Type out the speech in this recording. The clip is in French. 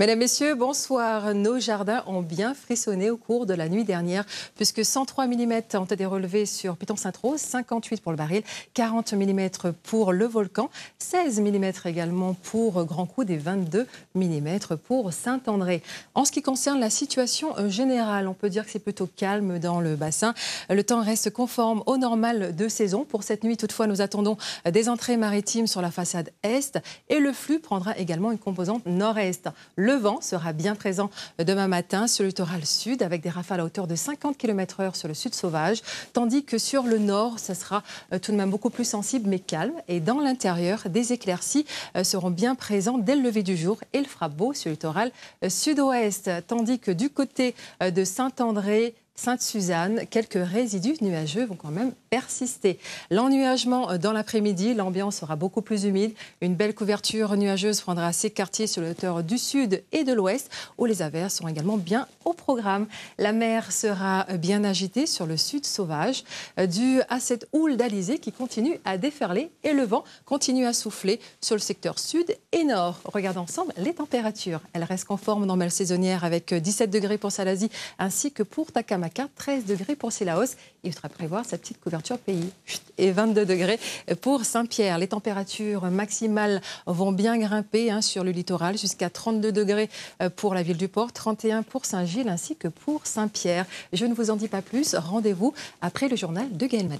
Mesdames, Messieurs, bonsoir. Nos jardins ont bien frissonné au cours de la nuit dernière, puisque 103 mm ont été relevés sur piton saint rose 58 pour le baril, 40 mm pour le volcan, 16 mm également pour Grand Coup des 22 mm pour Saint-André. En ce qui concerne la situation générale, on peut dire que c'est plutôt calme dans le bassin. Le temps reste conforme au normal de saison. Pour cette nuit, toutefois, nous attendons des entrées maritimes sur la façade est et le flux prendra également une composante nord-est. Le vent sera bien présent demain matin sur le littoral sud avec des rafales à hauteur de 50 km/h sur le sud sauvage, tandis que sur le nord, ce sera euh, tout de même beaucoup plus sensible mais calme. Et dans l'intérieur, des éclaircies euh, seront bien présentes dès le lever du jour et le fera beau sur le littoral euh, sud-ouest, tandis que du côté de Saint-André, Sainte-Suzanne, quelques résidus nuageux vont quand même persister. L'ennuagement euh, dans l'après-midi, l'ambiance sera beaucoup plus humide. Une belle couverture nuageuse prendra ses quartiers sur le hauteur du sud et de l'ouest, où les averses sont également bien au programme. La mer sera euh, bien agitée sur le sud sauvage, euh, dû à cette houle d'Alizé qui continue à déferler et le vent continue à souffler sur le secteur sud et nord. Regardons ensemble les températures. Elles restent conformes normales saisonnières avec 17 degrés pour Salazie ainsi que pour Takama. 13 degrés pour Sillaos. Il faudra prévoir sa petite couverture pays. Et 22 degrés pour Saint-Pierre. Les températures maximales vont bien grimper hein, sur le littoral jusqu'à 32 degrés euh, pour la ville du port, 31 pour Saint-Gilles ainsi que pour Saint-Pierre. Je ne vous en dis pas plus. Rendez-vous après le journal de Gaël